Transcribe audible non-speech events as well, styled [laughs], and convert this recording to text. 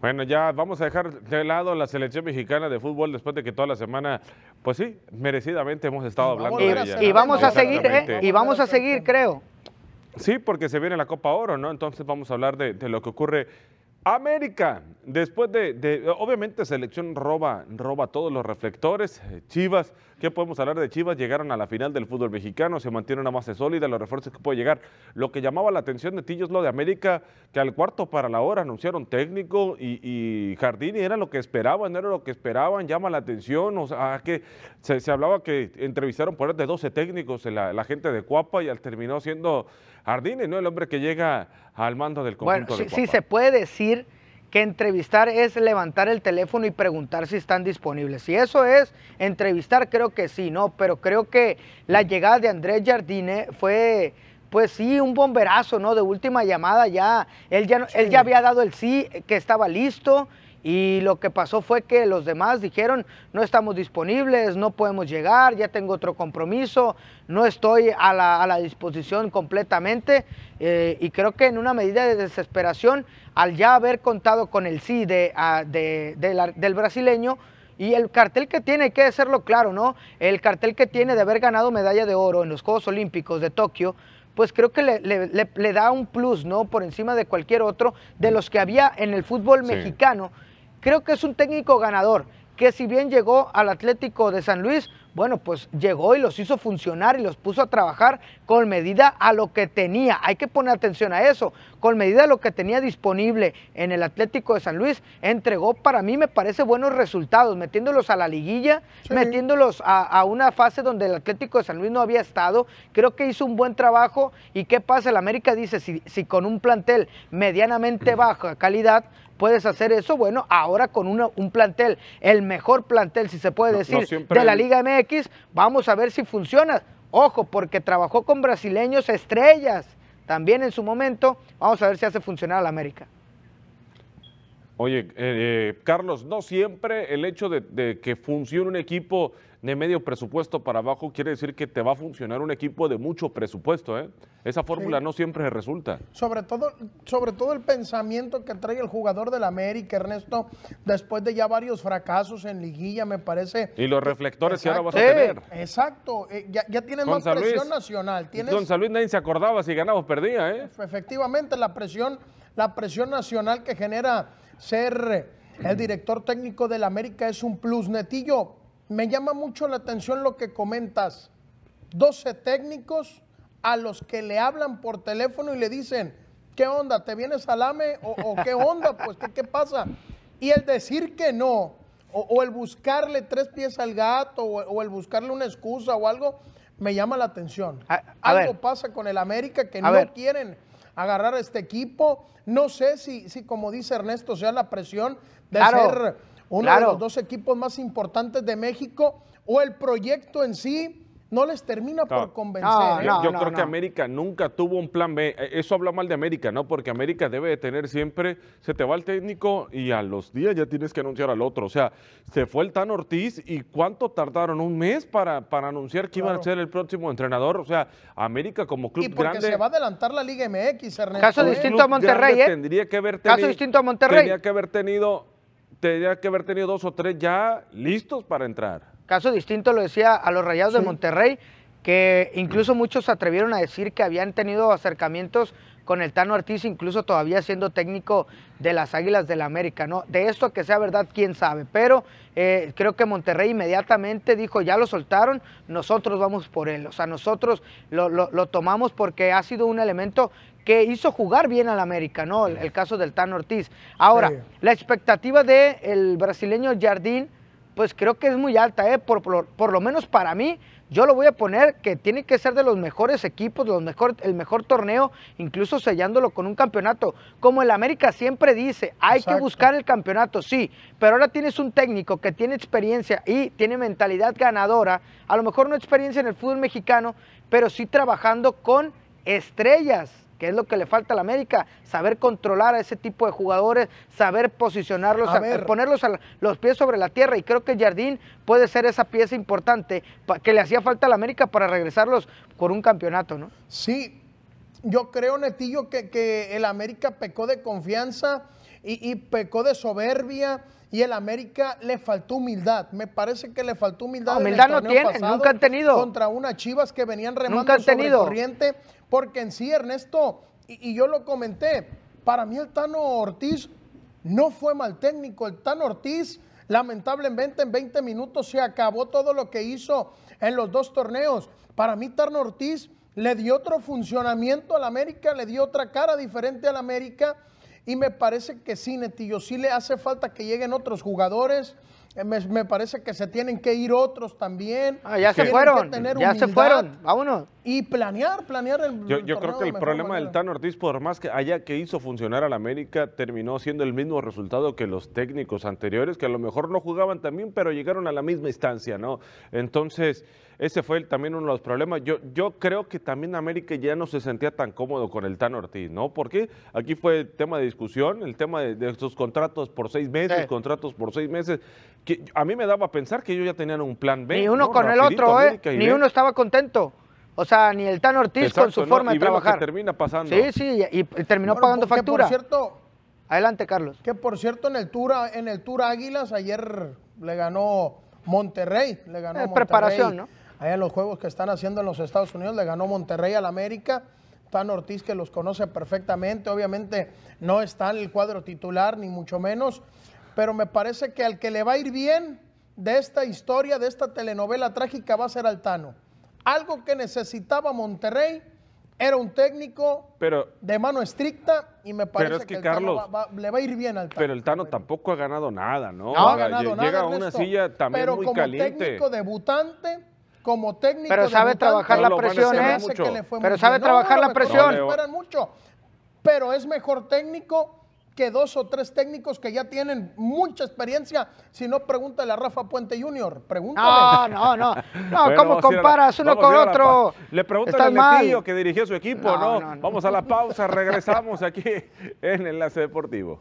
Bueno, ya vamos a dejar de lado la selección mexicana de fútbol después de que toda la semana, pues sí, merecidamente hemos estado hablando y, de ella. Y vamos a seguir, ¿eh? Y vamos a seguir, creo. Sí, porque se viene la Copa Oro, ¿no? Entonces vamos a hablar de lo que ocurre América, después de, obviamente selección roba, roba todos los reflectores. Eh, Chivas, ¿qué podemos hablar de Chivas? Llegaron a la final del fútbol mexicano, se mantiene una base sólida, los refuerzos que puede llegar. Lo que llamaba la atención de Tillo es lo de América, que al cuarto para la hora anunciaron técnico y, y Jardini era lo que esperaban, era lo que esperaban, llama la atención. O sea, que se, hablaba que entrevistaron por de 12 técnicos la, gente de Cuapa y al terminó siendo Jardine, ¿no? El hombre que llega al mando del conjunto bueno, sí, se puede decir que entrevistar es levantar el teléfono y preguntar si están disponibles. Si eso es entrevistar, creo que sí, ¿no? Pero creo que la llegada de Andrés Jardine fue, pues sí, un bomberazo, ¿no? De última llamada ya. Él ya, él ya había dado el sí, que estaba listo y lo que pasó fue que los demás dijeron, no estamos disponibles, no podemos llegar, ya tengo otro compromiso, no estoy a la, disposición completamente. Eh, y creo que en una medida de desesperación, al ya haber contado con el sí de, ah, del brasileño, y el cartel que tiene, hay que hacerlo claro, ¿no? El cartel que tiene de haber ganado medalla de oro en los Juegos Olímpicos de Tokio, pues creo que le, le, da un plus, ¿no? Por encima de cualquier otro de los que había en el fútbol mexicano Creo que es un técnico ganador, que si bien llegó al Atlético de San Luis, bueno, pues llegó y los hizo funcionar y los puso a trabajar con medida a lo que tenía. Hay que poner atención a eso. Con medida a lo que tenía disponible en el Atlético de San Luis, entregó para mí, me parece, buenos resultados, metiéndolos a la liguilla, metiéndolos a, una fase donde el Atlético de San Luis no había estado. Creo que hizo un buen trabajo. ¿Y qué pasa? El América dice, si, con un plantel medianamente baja calidad, puedes hacer eso, bueno, ahora con un plantel, el mejor plantel, si se puede decir, de la Liga MX, vamos a ver si funciona. Ojo, porque trabajó con brasileños estrellas también en su momento. Vamos a ver si hace funcionar la América. Oye, eh, eh, Carlos, no siempre el hecho de, que funcione un equipo de medio presupuesto para abajo quiere decir que te va a funcionar un equipo de mucho presupuesto. ¿eh? Esa fórmula no siempre resulta. Sobre todo, sobre todo el pensamiento que trae el jugador del América, Ernesto, después de ya varios fracasos en liguilla, me parece. Y los reflectores que ahora vas a tener. Exacto, eh, ya, tienen tienes más presión nacional. Tienes... Con nadie se acordaba si ganaba o perdía. Efectivamente, la presión, la presión nacional que genera ser el director técnico del América es un plus. Netillo, me llama mucho la atención lo que comentas. 12 técnicos a los que le hablan por teléfono y le dicen, ¿qué onda? ¿Te vienes al AME? ¿O, qué onda? Pues, ¿qué, pasa? Y el decir que no, o, el buscarle tres pies al gato, o, el buscarle una excusa o algo, me llama la atención. algo pasa con el América que no quieren agarrar este equipo. No sé si, si como dice Ernesto, sea la presión de ser uno de los dos equipos más importantes de México o el proyecto en sí no les termina por convencer. Ah, ¿eh? yo creo que América nunca tuvo un plan B. E, eso habla mal de América, ¿no? Porque América debe de tener siempre, se te va el técnico y a los días ya tienes que anunciar al otro. O sea, se fue el Tan Ortiz y ¿cuánto tardaron? ¿Un mes para, para anunciar que iba a ser el próximo entrenador? O sea, América como club y porque se va a adelantar la Liga MX, Ernesto. Caso distinto a Monterrey, ¿eh? caso distinto a Monterrey. Tendría que haber tenido, tendría que haber tenido dos o tres ya listos para entrar. Caso distinto lo decía a los Rayados de Monterrey, que incluso muchos se atrevieron a decir que habían tenido acercamientos con el Tano Ortiz, incluso todavía siendo técnico de las Águilas del la América. ¿no? De esto que sea verdad, quién sabe, pero eh, creo que Monterrey inmediatamente dijo, ya lo soltaron, nosotros vamos por él, o sea, nosotros lo, tomamos porque ha sido un elemento que hizo jugar bien al América, ¿no? El, caso del Tano Ortiz. Ahora, la expectativa del el brasileño Jardín pues creo que es muy alta, ¿eh? por, lo menos para mí, yo lo voy a poner que tiene que ser de los mejores equipos, los mejor, el mejor torneo, incluso sellándolo con un campeonato. Como el América siempre dice, hay que buscar el campeonato, sí, pero ahora tienes un técnico que tiene experiencia y tiene mentalidad ganadora, a lo mejor no experiencia en el fútbol mexicano, pero sí trabajando con estrellas que es lo que le falta a la América, saber controlar a ese tipo de jugadores, saber posicionarlos, ponerlos a los pies sobre la tierra. Y creo que Jardín puede ser esa pieza importante que le hacía falta a la América para regresarlos por un campeonato, ¿no? Sí, yo creo, Netillo, que, el América pecó de confianza y, pecó de soberbia. Y el América le faltó humildad. Me parece que le faltó humildad. No, humildad no tiene, nunca han tenido. Contra unas chivas que venían remando corriente. Porque en sí, Ernesto, y, y yo lo comenté, para mí el Tano Ortiz no fue mal técnico. El Tano Ortiz, lamentablemente, en 20 minutos se acabó todo lo que hizo en los dos torneos. Para mí, Tano Ortiz le dio otro funcionamiento a la América, le dio otra cara diferente a la América. Y me parece que sí, Netillo, sí le hace falta que lleguen otros jugadores. Eh, me, parece que se tienen que ir otros también. Ah, ya se fueron. Ya se fueron. Vámonos y planear, planear el. Yo, yo creo que el problema del Tan Ortiz, por más que haya que hizo funcionar al América, terminó siendo el mismo resultado que los técnicos anteriores, que a lo mejor no jugaban también, pero llegaron a la misma instancia, ¿no? Entonces, ese fue también uno de los problemas. Yo, yo creo que también América ya no se sentía tan cómodo con el Tan Ortiz, ¿no? Porque aquí fue tema de discusión, el tema de, estos contratos por seis meses, contratos por seis meses, que a mí me daba a pensar que ellos ya tenían un plan B. Ni uno con el otro, ¿eh? Ni uno estaba contento. O sea, ni el Tan Ortiz con su forma de trabajar. termina pasando. Sí, sí, y, terminó pagando factura. Por cierto, Adelante, Carlos. Que por cierto, en el Tour, en el Águilas ayer le ganó Monterrey. Le ganó Preparación, ¿no? Allá en los juegos que están haciendo en los Estados Unidos, le ganó Monterrey al América. Tan Ortiz que los conoce perfectamente. Obviamente no está en el cuadro titular, ni mucho menos. Pero me parece que al que le va a ir bien de esta historia, de esta telenovela trágica, va a ser Tano. Algo que necesitaba Monterrey era un técnico de mano estricta y me parece que, Carlos, le va a ir bien al Tano. Pero el Tano tampoco ha ganado nada, ¿no? Llega nada, a una silla también pero como técnico debutante, como técnico Pero sabe trabajar la presión, ¿eh? Pero sabe trabajar la presión. pero es mejor técnico dos o tres técnicos que ya tienen mucha experiencia. Si no, pregúntale a Rafa Puente Junior. Pregúntale. No, no, no. [laughs] ¿Cómo comparas uno con otro? le pregunta al Letillo que dirigió su equipo, no, Vamos a la pausa, regresamos aquí en Enlace Deportivo.